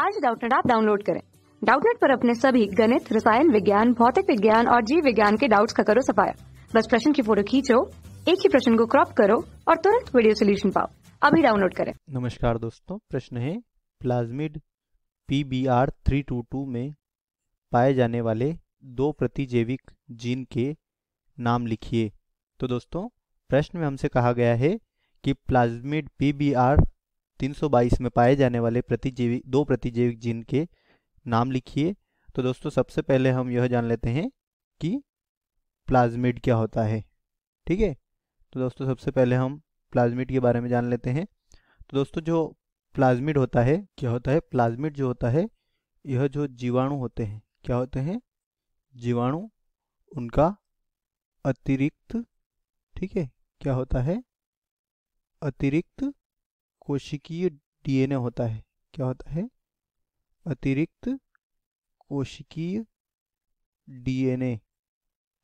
आज डाउटनेट आप डाउनलोड करें डाउटनेट पर अपने सभी गणित रसायन विज्ञान भौतिक विज्ञान और जीव विज्ञान के डाउट्स का करो सफाया बस प्रश्न की फोटो खींचो एक ही प्रश्न को क्रॉप करो और तुरंत वीडियो सोल्यूशन पाओ अभी डाउनलोड करें नमस्कार दोस्तों प्रश्न है plasmid P B R three two two में पाए जाने वाले दो प्रतिजैविक जीन के नाम लिखिए तो दोस्तों प्रश्न में हमसे कहा गया है कि प्लाज्मिड पी बी आर 322 में पाए जाने वाले प्रतिजीवी दो प्रतिजीविक जीन के नाम लिखिए तो दोस्तों सबसे पहले हम यह जान लेते हैं कि प्लाज्मिड क्या होता है ठीक है तो दोस्तों सबसे पहले हम प्लाज्मिड के बारे में जान लेते हैं तो दोस्तों जो प्लाज्मिड होता है क्या होता है प्लाज्मिड जो होता है यह जो जीवाणु होते हैं क्या होते हैं जीवाणु उनका अतिरिक्त ठीक है क्या होता है अतिरिक्त कोशिकीय डीएनए होता है क्या होता है अतिरिक्त कोशिकीय डीएनए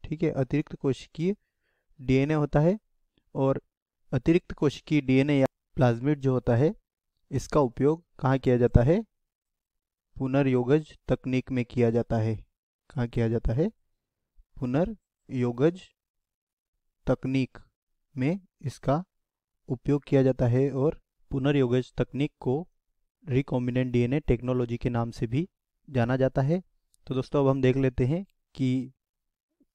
ठीक है अतिरिक्त कोशिकीय डीएनए होता है और अतिरिक्त कोशिकीय डीएनए या प्लाज्मिड जो होता है इसका उपयोग कहाँ किया जाता है पुनर्योगज तकनीक में किया जाता है कहाँ किया जाता है पुनर्योगज तकनीक में इसका उपयोग किया जाता है और पुनर्योगज तकनीक को रिकॉम्बिनेंट डीएनए टेक्नोलॉजी के नाम से भी जाना जाता है तो दोस्तों अब हम देख लेते हैं कि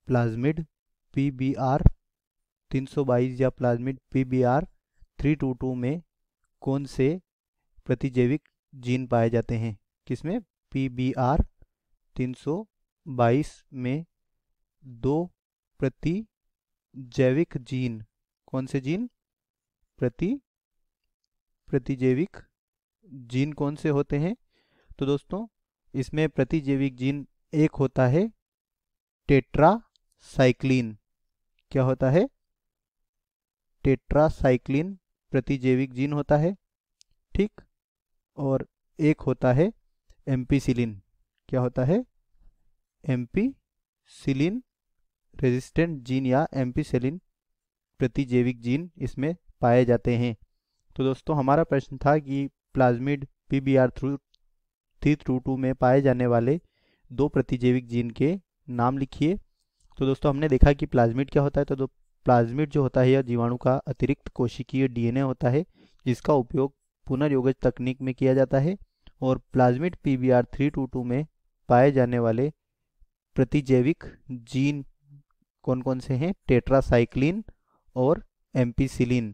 प्लाज्मिड पी बी आर तीन सौ बाईस या plasmid P B R three two two में कौन से प्रतिजैविक जीन पाए जाते हैं किसमें पी बी आर तीन सौ बाईस में दो प्रति जैविक जीन कौन से जीन प्रति प्रतिजैविक जीन कौन से होते हैं तो दोस्तों इसमें प्रतिजैविक जीन एक होता है टेट्रासाइक्लिन क्या होता है टेट्रासाइक्लिन प्रतिजैविक जीन होता है ठीक और एक होता है एम्पीसिलिन क्या होता है एम्पीसिलिन रेजिस्टेंट जीन या एम्पीसिलिन प्रतिजैविक जीन इसमें पाए जाते हैं तो दोस्तों हमारा प्रश्न था कि plasmid P B R through three through two में पाए जाने वाले दो प्रतिजैविक जीन के नाम लिखिए तो दोस्तों हमने देखा कि प्लाज्मिड क्या होता है तो प्लाज्मिड जो होता है या जीवाणु का अतिरिक्त कोशिकीय डीएनए होता है जिसका उपयोग पुनर्योगज तकनीक में किया जाता है और plasmid P B R three two two में पाए जाने वाले प्रतिजैविक जीन कौन कौन से हैं टेट्रासाइक्लिन और एम्पीसिलिन